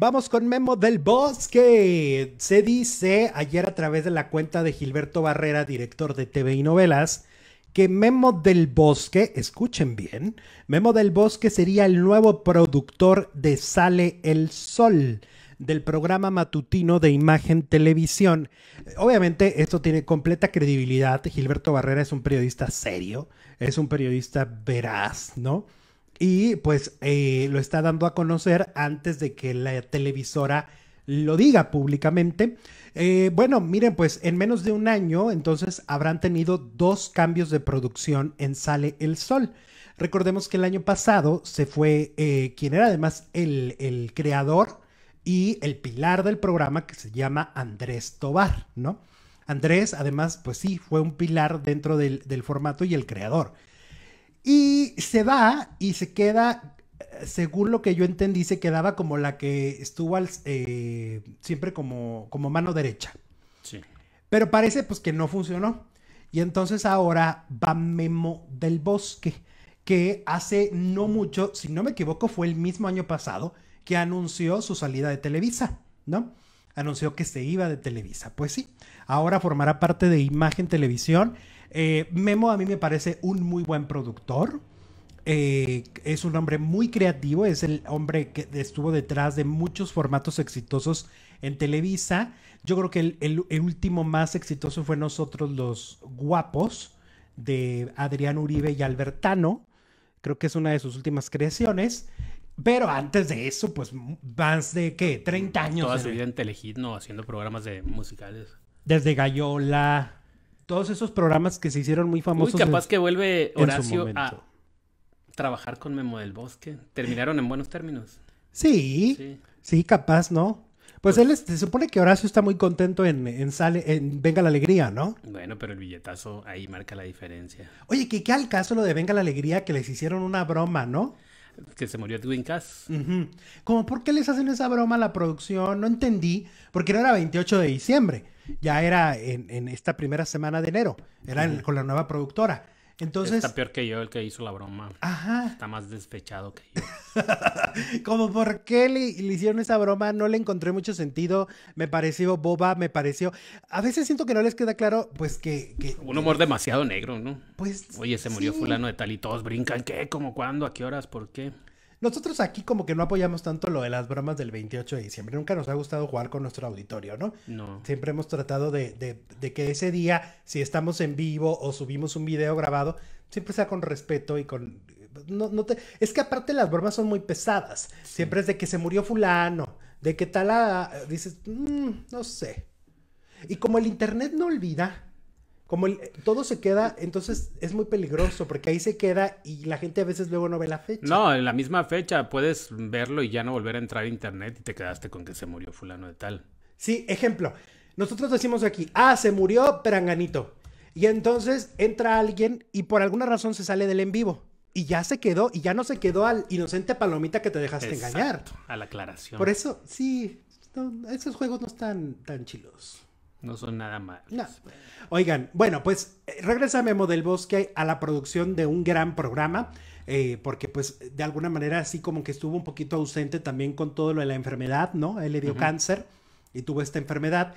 Vamos con Memo del Bosque. Se dice ayer a través de la cuenta de Gilberto Barrera, director de TV y novelas, que Memo del Bosque, escuchen bien, Memo del Bosque sería el nuevo productor de Sale el Sol del programa matutino de Imagen Televisión. Obviamente esto tiene completa credibilidad. Gilberto Barrera es un periodista serio, es un periodista veraz, ¿no? Y pues eh, lo está dando a conocer antes de que la televisora lo diga públicamente. Eh, bueno, miren, pues en menos de un año, entonces habrán tenido dos cambios de producción en Sale el Sol. Recordemos que el año pasado se fue eh, quien era además el, el, creador y el pilar del programa que se llama Andrés Tobar, ¿no? Andrés, además, pues sí, fue un pilar dentro del, del formato y el creador. Y se va y se queda, eh, según lo que yo entendí, se quedaba como la que estuvo eh, siempre como, como mano derecha. Sí. Pero parece pues que no funcionó. Y entonces ahora va Memo del Bosque, que hace no mucho, si no me equivoco, fue el mismo año pasado que anunció su salida de Televisa, ¿no? anunció que se iba de Televisa. Pues sí, ahora formará parte de Imagen Televisión. Eh, Memo a mí me parece un muy buen productor. Eh, es un hombre muy creativo, es el hombre que estuvo detrás de muchos formatos exitosos en Televisa. Yo creo que el último más exitoso fue Nosotros los Guapos, de Adrián Uribe y Albertano. Creo que es una de sus últimas creaciones. Pero antes de eso, pues más de ¿qué? 30 años. Toda su vida en ¿no? haciendo programas de musicales. Desde Gallola. Todos esos programas que se hicieron muy famosos. Uy, capaz que vuelve Horacio a trabajar con Memo del Bosque. Terminaron en buenos términos. Sí. Sí, capaz, ¿no? Pues, pues él se supone que Horacio está muy contento en, en, sale, Venga la Alegría, ¿no? Bueno, pero el billetazo ahí marca la diferencia. Oye, qué al caso lo de Venga la Alegría que les hicieron una broma, ¿no? que se murió Edwin Cass. Como, ¿por qué les hacen esa broma a la producción? No entendí, porque no era 28 de diciembre, ya era en, esta primera semana de enero, era con la nueva productora. Entonces. Está peor que yo el que hizo la broma. Ajá. Está más despechado que yo. Como por qué le, hicieron esa broma, no le encontré mucho sentido. Me pareció boba, me pareció. A veces siento que no les queda claro, pues que. Un humor demasiado negro, ¿no? Pues. Oye, se murió fulano de tal y todos brincan. ¿Qué? ¿Cómo cuándo? ¿A qué horas? ¿Por qué? Nosotros aquí como que no apoyamos tanto lo de las bromas del 28 de diciembre. Nunca nos ha gustado jugar con nuestro auditorio, ¿no? No. Siempre hemos tratado de, que ese día, si estamos en vivo o subimos un video grabado, siempre sea con respeto y con... No, Es que aparte las bromas son muy pesadas. Siempre es de que se murió fulano, de que tal... A... Ah, dices, mm, no sé. Y como el Internet no olvida, como todo se queda, entonces es muy peligroso porque ahí se queda y la gente a veces luego no ve la fecha. No, en la misma fecha puedes verlo y ya no volver a entrar a internet y te quedaste con que se murió fulano de tal. Sí, ejemplo. Nosotros decimos aquí, ah, se murió Peranganito. Y entonces entra alguien y por alguna razón se sale del en vivo. Y ya se quedó, y ya no se quedó al inocente palomita que te dejaste Exacto, engañar. A la aclaración. Por eso, sí, esos juegos no están tan chilos. No son nada mal. Oigan, bueno, pues eh, regresa Memo del Bosque a la producción de un gran programa, eh, porque pues de alguna manera así como que estuvo un poquito ausente también con todo lo de la enfermedad, ¿no? Él le dio cáncer y tuvo esta enfermedad.